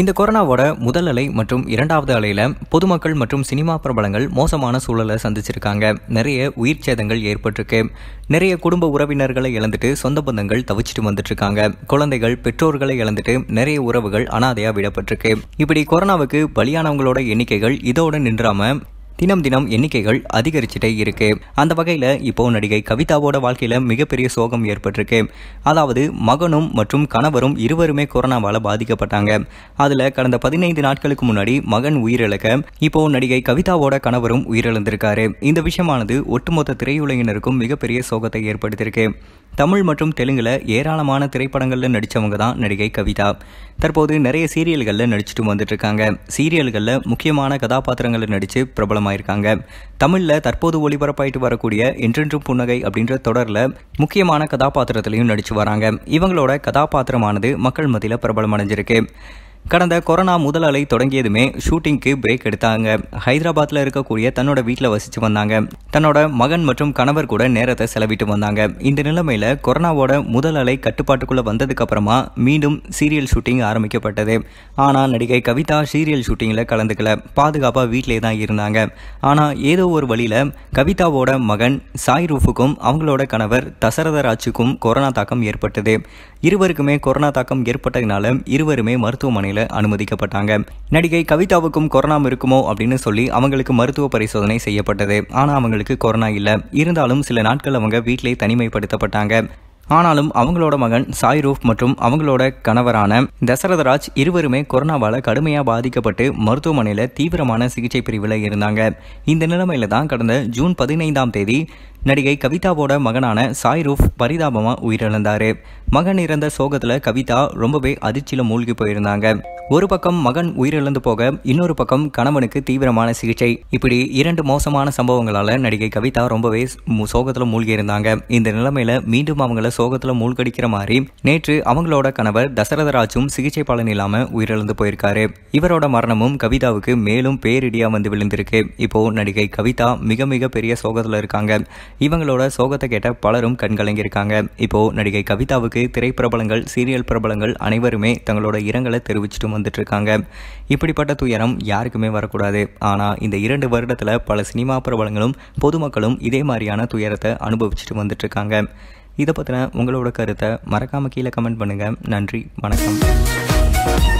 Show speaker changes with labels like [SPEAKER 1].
[SPEAKER 1] இந்த கொரோனாவோட முதல் அலை மற்றும் இரண்டாவது அலையில் பொதுமக்கள் மற்றும் சினிமா பிரபலங்கள் மோசமான சூழலை சந்திச்சிருக்காங்க நிறைய உயிர் சேதங்கள் ஏற்பட்டிருக்கு நிறைய குடும்ப உறவினர்களை இழந்துட்டு சொந்த பந்தங்கள் தவிச்சிட்டு வந்துட்டுருக்காங்க குழந்தைகள் பெற்றோர்களை இழந்துட்டு நிறைய உறவுகள் அனாதையாக விடப்பட்டிருக்கு இப்படி கொரோனாவுக்கு பலியானவங்களோட எண்ணிக்கைகள் இதோட நின்றாம தினம் தினம் எண்ணிக்கைகள் அதிகரிச்சுட்டே இருக்கு அந்த வகையில் இப்போ நடிகை கவிதாவோட வாழ்க்கையில் மிகப்பெரிய சோகம் ஏற்பட்டிருக்கு அதாவது மகனும் மற்றும் கணவரும் இருவருமே கொரோனாவால் பாதிக்கப்பட்டாங்க அதில் கடந்த பதினைந்து நாட்களுக்கு முன்னாடி மகன் உயிரிழக்க இப்போ நடிகை கவிதாவோட கணவரும் உயிரிழந்திருக்காரு இந்த விஷயமானது ஒட்டுமொத்த திரையுலகினருக்கும் மிகப்பெரிய சோகத்தை ஏற்படுத்தியிருக்கு தமிழ் மற்றும் தெலுங்கில் ஏராளமான திரைப்படங்களில் நடித்தவங்க தான் நடிகை கவிதா தற்போது நிறைய சீரியல்களில் நடிச்சுட்டு வந்துட்டு இருக்காங்க சீரியல்களில் முக்கியமான கதாபாத்திரங்களில் நடிச்சு பிரபலம் ஆயிருக்காங்க தமிழில் தற்போது ஒளிபரப்பாயிட்டு வரக்கூடிய என்றென்றும் புன்னகை அப்படின்ற தொடரில் முக்கியமான கதாபாத்திரத்திலையும் நடித்து வராங்க இவங்களோட கதாபாத்திரமானது மக்கள் மத்தியில் அடைஞ்சிருக்கு கடந்த கொரோனா முதல் அலை தொடங்கியதுமே ஷூட்டிங்க்கு பிரேக் எடுத்தாங்க ஹைதராபாத்தில் இருக்கக்கூடிய தன்னோட வீட்டில் வசித்து வந்தாங்க தன்னோட மகன் மற்றும் கணவர் கூட நேரத்தை செலவிட்டு வந்தாங்க இந்த நிலைமையில் கொரோனாவோட முதல் அலை கட்டுப்பாட்டுக்குள்ளே வந்ததுக்கப்புறமா மீண்டும் சீரியல் ஷூட்டிங் ஆரம்பிக்கப்பட்டது ஆனால் நடிகை கவிதா சீரியல் ஷூட்டிங்கில் கலந்துக்கல பாதுகாப்பாக வீட்டிலே தான் இருந்தாங்க ஆனால் ஏதோ ஒரு வழியில் கவிதாவோட மகன் சாய் ரூஃபுக்கும் அவங்களோட கணவர் தசரதராஜுக்கும் கொரோனா தாக்கம் ஏற்பட்டது இருவருக்குமே கொரோனா தாக்கம் ஏற்பட்டதுனால இருவருமே மருத்துவமனையில் மருத்துவமனையில் அனுமதிக்கப்பட்டாங்க நடிகை கவிதாவுக்கும் கொரோனா இருக்குமோ அப்படின்னு சொல்லி அவங்களுக்கு மருத்துவ பரிசோதனை செய்யப்பட்டது ஆனால் அவங்களுக்கு கொரோனா இல்லை இருந்தாலும் சில நாட்கள் அவங்க வீட்டிலே தனிமைப்படுத்தப்பட்டாங்க ஆனாலும் அவங்களோட மகன் சாய் ரூப் மற்றும் அவங்களோட கணவரான தசரதராஜ் இருவருமே கொரோனாவால் கடுமையாக பாதிக்கப்பட்டு மருத்துவமனையில் தீவிரமான சிகிச்சை பிரிவில் இருந்தாங்க இந்த நிலைமையில தான் கடந்த ஜூன் பதினைந்தாம் தேதி நடிகை கவிதாவோட மகனான சாய் ரூப் பரிதாபமாக உயிரிழந்தார் மகன் இறந்த சோகத்தில் கவிதா ரொம்பவே அதிர்ச்சியில் மூழ்கி போயிருந்தாங்க ஒரு பக்கம் மகன் உயிரிழந்து போக இன்னொரு பக்கம் கணவனுக்கு தீவிரமான சிகிச்சை இப்படி இரண்டு மோசமான சம்பவங்களால் நடிகை கவிதா ரொம்பவே சோகத்தில் மூழ்கி இருந்தாங்க இந்த நிலைமையில மீண்டும் அவங்கள சோகத்தில் மூழ்கடிக்கிற மாதிரி நேற்று அவங்களோட கணவர் தசரதராஜும் சிகிச்சை பலன் இல்லாமல் உயிரிழந்து போயிருக்காரு இவரோட மரணமும் கவிதாவுக்கு மேலும் பேரிடியா வந்து விழுந்திருக்கு இப்போ நடிகை கவிதா மிக மிக பெரிய சோகத்தில் இருக்காங்க இவங்களோட சோகத்தை கேட்ட பலரும் கண்கலங்கியிருக்காங்க இப்போ நடிகை கவிதாவுக்கு திரைப்பிரபலங்கள் சீரியல் பிரபலங்கள் அனைவருமே தங்களோட இரங்கலை தெரிவிச்சிட்டு வந்துட்டு இருக்காங்க இப்படிப்பட்ட துயரம் யாருக்குமே வரக்கூடாது ஆனால் இந்த இரண்டு வருடத்தில் பல சினிமா பிரபலங்களும் பொதுமக்களும் இதே மாதிரியான துயரத்தை அனுபவிச்சுட்டு வந்துட்டு இருக்காங்க இதை பற்றின உங்களோட கருத்தை மறக்காமல் கீழே கமெண்ட் பண்ணுங்கள் நன்றி வணக்கம்